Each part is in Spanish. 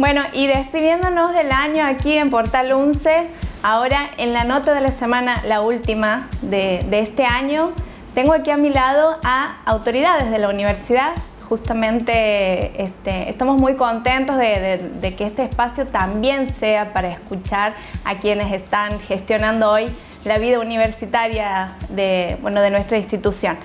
Bueno, y despidiéndonos del año aquí en Portal 11, ahora en la nota de la semana, la última de, este año, tengo aquí a mi lado a autoridades de la universidad. Justamente este, estamos muy contentos de, que este espacio también sea para escuchar a quienes están gestionando hoy la vida universitaria de nuestra institución.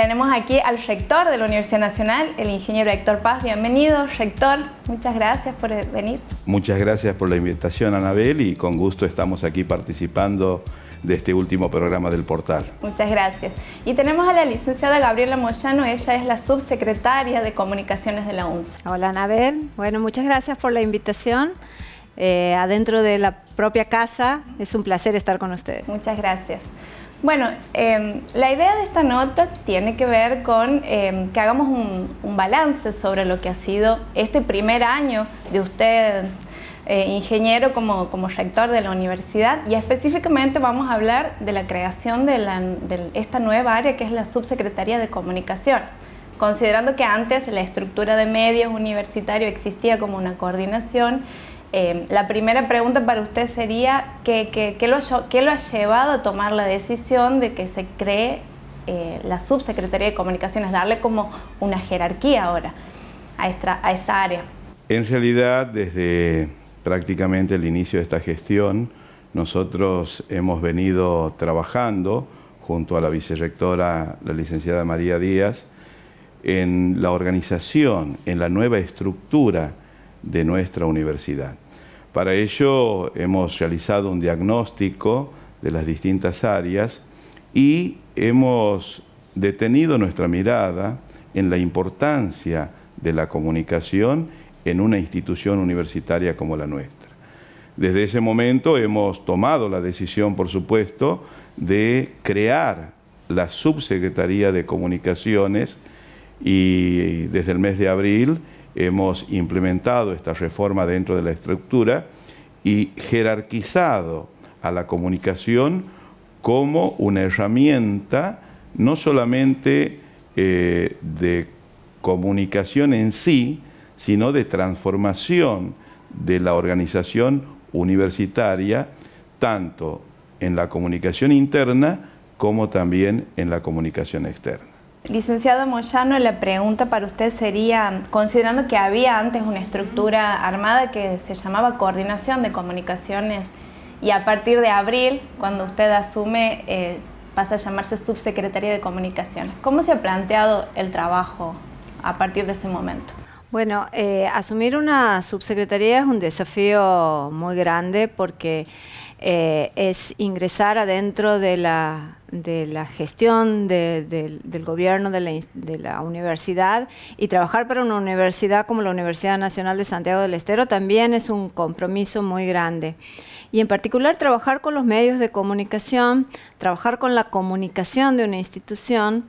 Tenemos aquí al rector de la Universidad Nacional, el ingeniero Héctor Paz. Bienvenido, rector. Muchas gracias por venir. Muchas gracias por la invitación, Anabel, y con gusto estamos aquí participando de este último programa del portal. Muchas gracias. Y tenemos a la licenciada Gabriela Moyano, ella es la subsecretaria de Comunicaciones de la UNSA. Hola, Anabel. Bueno, muchas gracias por la invitación. Eh, adentro de la propia casa, es un placer estar con ustedes. Muchas gracias. Bueno, em, la idea de esta nota tiene que ver con em, que hagamos un, balance sobre lo que ha sido este primer año de usted, eh, ingeniero, como, como, rector de la universidad y específicamente vamos a hablar de la creación de, esta nueva área que es la Subsecretaría de Comunicación. Considerando que antes la estructura de medios universitario existía como una coordinación, Em, la primera pregunta para usted sería, ¿qué, lo, ha llevado a tomar la decisión de que se cree eh, la Subsecretaría de Comunicaciones, darle como una jerarquía ahora a a esta área? En realidad, desde prácticamente el inicio de esta gestión, nosotros hemos venido trabajando junto a la vicerectora, la licenciada María Díaz, en la organización, en la nueva estructura de nuestra universidad. Para ello hemos realizado un diagnóstico de las distintas áreas y hemos detenido nuestra mirada en la importancia de la comunicación en una institución universitaria como la nuestra. Desde ese momento hemos tomado la decisión, por supuesto, de crear la Subsecretaría de Comunicaciones y desde el mes de abril hemos implementado esta reforma dentro de la estructura y jerarquizado a la comunicación como una herramienta no solamente eh, de comunicación en sí, sino de transformación de la organización universitaria, tanto en la comunicación interna como también en la comunicación externa. Licenciado Moyano, la pregunta para usted sería, considerando que había antes una estructura armada que se llamaba Coordinación de Comunicaciones y a partir de abril, cuando usted asume, eh, pasa a llamarse Subsecretaría de Comunicaciones. ¿Cómo se ha planteado el trabajo a partir de ese momento? Bueno, eh, asumir una subsecretaría es un desafío muy grande porque eh, es ingresar adentro de la, de la gestión del gobierno de la, universidad y trabajar para una universidad como la Universidad Nacional de Santiago del Estero también es un compromiso muy grande. Y en particular trabajar con los medios de comunicación, trabajar con la comunicación de una institución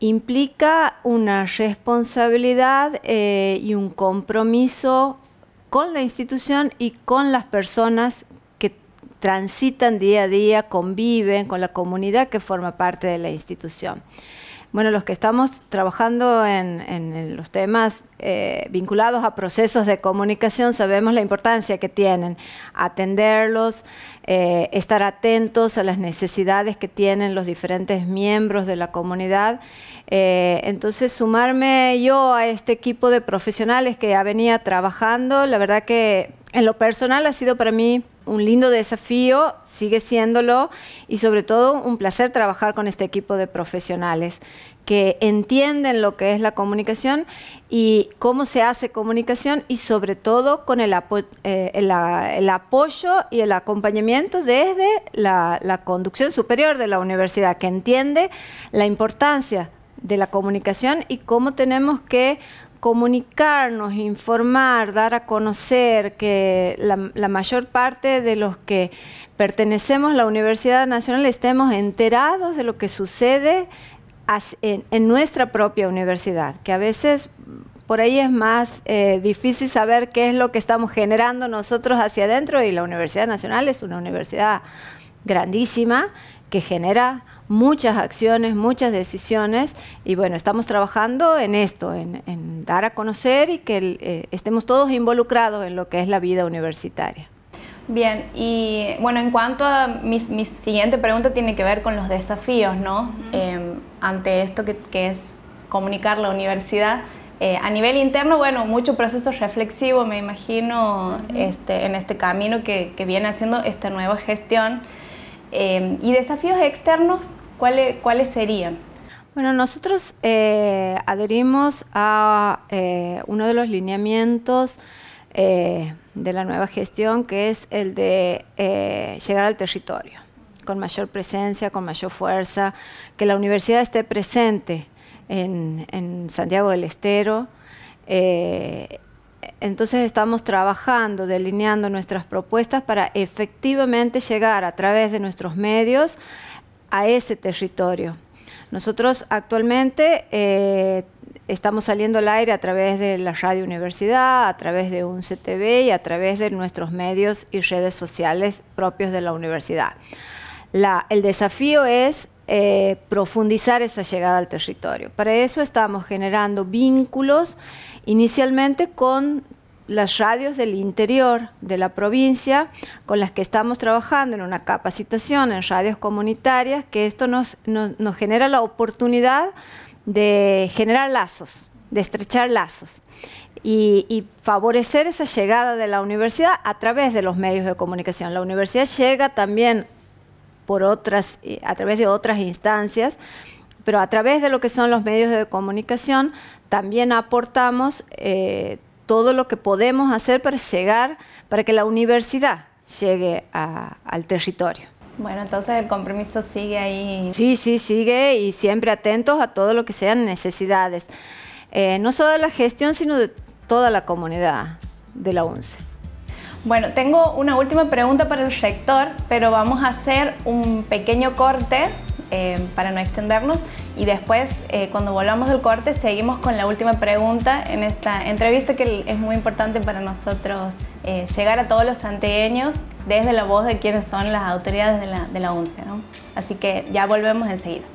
implica una responsabilidad eh, y un compromiso con la institución y con las personas que transitan día a día, conviven con la comunidad que forma parte de la institución bueno, los que estamos trabajando en, los temas eh, vinculados a procesos de comunicación sabemos la importancia que tienen, atenderlos, eh, estar atentos a las necesidades que tienen los diferentes miembros de la comunidad. Eh, entonces, sumarme yo a este equipo de profesionales que ya venía trabajando, la verdad que en lo personal ha sido para mí un lindo desafío, sigue siéndolo y sobre todo un placer trabajar con este equipo de profesionales que entienden lo que es la comunicación y cómo se hace comunicación y sobre todo con el, eh, apoyo y el acompañamiento desde la conducción superior de la universidad, que entiende la importancia de la comunicación y cómo tenemos que comunicarnos, informar, dar a conocer que la, mayor parte de los que pertenecemos a la Universidad Nacional estemos enterados de lo que sucede en, nuestra propia universidad, que a veces por ahí es más eh, difícil saber qué es lo que estamos generando nosotros hacia adentro y la Universidad Nacional es una universidad grandísima que genera muchas acciones, muchas decisiones y bueno, estamos trabajando en esto, en, dar a conocer y que eh, estemos todos involucrados en lo que es la vida universitaria. Bien, y bueno, en cuanto a mi, siguiente pregunta tiene que ver con los desafíos, ¿no? Em, ante esto que, es comunicar la universidad. Eh, a nivel interno, bueno, mucho proceso reflexivo, me imagino, este, en este camino que viene haciendo esta nueva gestión. Em, ¿Y desafíos externos cuáles, cuáles serían? Bueno, nosotros eh, adherimos a eh, uno de los lineamientos eh, de la nueva gestión, que es el de llegar al territorio con mayor presencia, con mayor fuerza, que la universidad esté presente en, en Santiago del Estero entonces estamos trabajando, delineando nuestras propuestas para efectivamente llegar a través de nuestros medios a ese territorio. Nosotros actualmente eh, estamos saliendo al aire a través de la Radio Universidad, a través de un CTV y a través de nuestros medios y redes sociales propios de la universidad. el desafío es eh, profundizar esa llegada al territorio. Para eso estamos generando vínculos inicialmente con las radios del interior de la provincia con las que estamos trabajando en una capacitación en radios comunitarias, que esto nos, nos, genera la oportunidad de generar lazos, de estrechar lazos y, y, favorecer esa llegada de la universidad a través de los medios de comunicación. La universidad llega también otras, eh, a través de otras instancias, pero a través de lo que son los medios de comunicación también aportamos eh, todo lo que podemos hacer para llegar, para que la universidad llegue al territorio. Bueno, entonces el compromiso sigue ahí. Sí, sí, sigue y siempre atentos a todo lo que sean necesidades, eh, no solo de la gestión, sino de toda la comunidad de la UNCE. Bueno, tengo una última pregunta para el rector, pero vamos a hacer un pequeño corte eh, para no extendernos y después eh, cuando volvamos del corte seguimos con la última pregunta en esta entrevista que es muy importante para nosotros eh, llegar a todos los santeños desde la voz de quienes son las autoridades de la, de UNCE. Así que ya volvemos enseguida.